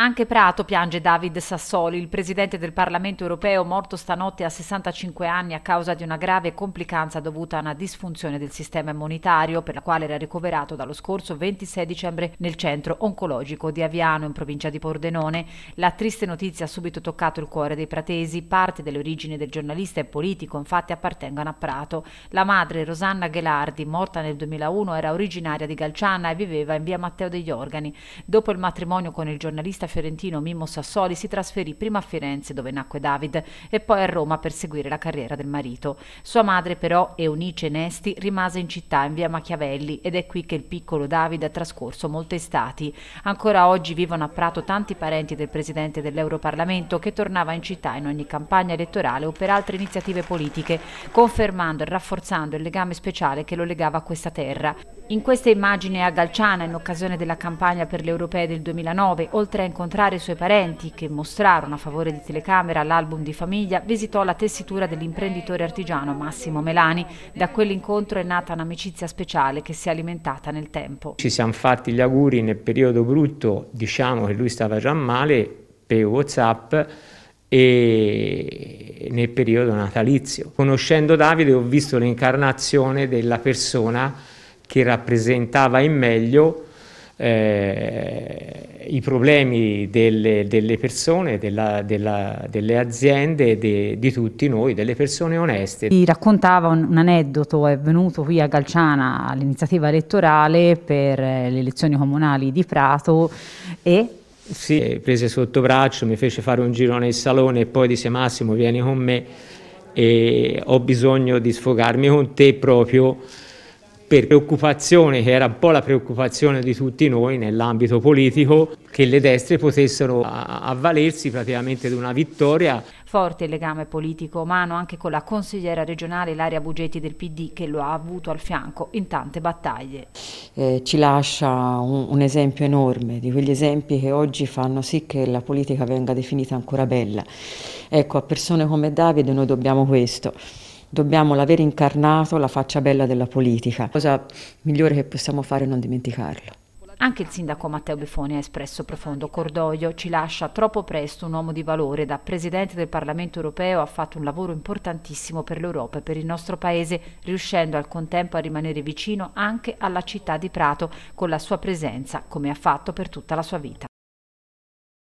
Anche Prato piange David Sassoli, il presidente del Parlamento europeo morto stanotte a 65 anni a causa di una grave complicanza dovuta a una disfunzione del sistema immunitario per la quale era ricoverato dallo scorso 26 dicembre nel centro oncologico di Aviano in provincia di Pordenone. La triste notizia ha subito toccato il cuore dei pratesi, parte delle origini del giornalista e politico infatti appartengono a Prato. La madre Rosanna Ghelardi, morta nel 2001, era originaria di Galciana e viveva in via Matteo degli Organi. Dopo il matrimonio con il giornalista fiorentino Mimmo Sassoli si trasferì prima a Firenze dove nacque David e poi a Roma per seguire la carriera del marito. Sua madre però, Eunice Nesti, rimase in città in via Machiavelli ed è qui che il piccolo David ha trascorso molte estati. Ancora oggi vivono a Prato tanti parenti del presidente dell'Europarlamento che tornava in città in ogni campagna elettorale o per altre iniziative politiche, confermando e rafforzando il legame speciale che lo legava a questa terra. In questa immagine a Galciana, in occasione della campagna per le europee del 2009, oltre a incontrare i suoi parenti, che mostrarono a favore di telecamera l'album di famiglia, visitò la tessitura dell'imprenditore artigiano Massimo Melani. Da quell'incontro è nata un'amicizia speciale che si è alimentata nel tempo. Ci siamo fatti gli auguri nel periodo brutto, diciamo che lui stava già male, per Whatsapp e nel periodo natalizio. Conoscendo Davide ho visto l'incarnazione della persona che che rappresentava in meglio eh, i problemi delle, delle persone, della, della, delle aziende, de, di tutti noi, delle persone oneste. Ti raccontava un, un aneddoto, è venuto qui a Galciana all'iniziativa elettorale per eh, le elezioni comunali di Prato e... Sì, eh, prese sotto braccio, mi fece fare un giro nel salone e poi disse Massimo vieni con me e ho bisogno di sfogarmi con te proprio per preoccupazione che era un po' la preoccupazione di tutti noi nell'ambito politico che le destre potessero avvalersi praticamente di una vittoria. Forte il legame politico umano anche con la consigliera regionale Laria Bugetti del PD che lo ha avuto al fianco in tante battaglie. Eh, ci lascia un, un esempio enorme di quegli esempi che oggi fanno sì che la politica venga definita ancora bella. Ecco, a persone come Davide noi dobbiamo questo dobbiamo l'avere incarnato la faccia bella della politica. cosa migliore che possiamo fare è non dimenticarlo. Anche il sindaco Matteo Befoni ha espresso profondo cordoglio, ci lascia troppo presto un uomo di valore, da presidente del Parlamento europeo ha fatto un lavoro importantissimo per l'Europa e per il nostro paese, riuscendo al contempo a rimanere vicino anche alla città di Prato con la sua presenza, come ha fatto per tutta la sua vita.